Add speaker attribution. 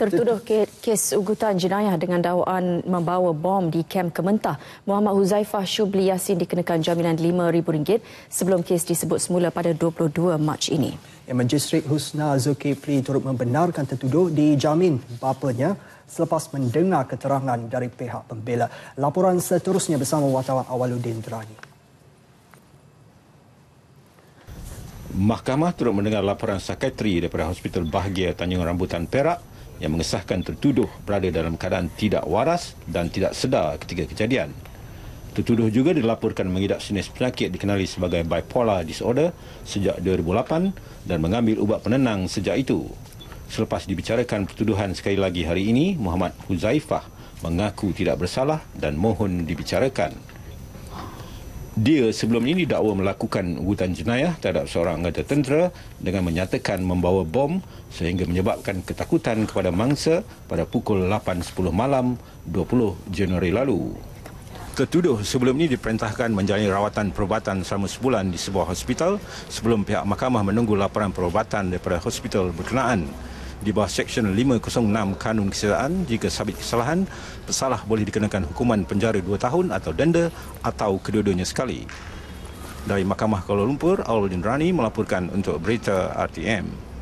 Speaker 1: tertuduh kes ugutan jenayah dengan dakwaan membawa bom di kem kementah. Muhammad Huzaifah Shubli Yassin dikenakan jaminan RM5,000 sebelum kes disebut semula pada 22 Mac ini.
Speaker 2: Yang Menjistrik Husna Zulkifli turut membenarkan tertuduh dijamin bapanya selepas mendengar keterangan dari pihak pembela. Laporan seterusnya bersama wartawan Awaluddin Drani.
Speaker 3: Mahkamah turut mendengar laporan sakitri daripada Hospital Bahagia Tanjung Rambutan Perak yang mengesahkan tertuduh berada dalam keadaan tidak waras dan tidak sedar ketika kejadian. Tertuduh juga dilaporkan mengidap jenis penyakit dikenali sebagai bipolar disorder sejak 2008 dan mengambil ubat penenang sejak itu. Selepas dibicarakan pertuduhan sekali lagi hari ini, Muhammad Huzaifah mengaku tidak bersalah dan mohon dibicarakan dia sebelum ini dakwa melakukan hutan jenayah terhadap seorang anggota tentera dengan menyatakan membawa bom sehingga menyebabkan ketakutan kepada mangsa pada pukul 8.10 malam 20 Januari lalu. Ketuduh sebelum ini diperintahkan menjalani rawatan perubatan selama sebulan di sebuah hospital sebelum pihak mahkamah menunggu laporan perubatan daripada hospital berkenaan di bawah Seksyen 506 Kanun Kesihatan jika sabit kesalahan, pesalah boleh dikenakan hukuman penjara dua tahun atau denda atau kedua-duanya sekali. Dari Mahkamah Kuala Lumpur, Aulin Rani melaporkan untuk berita RTM.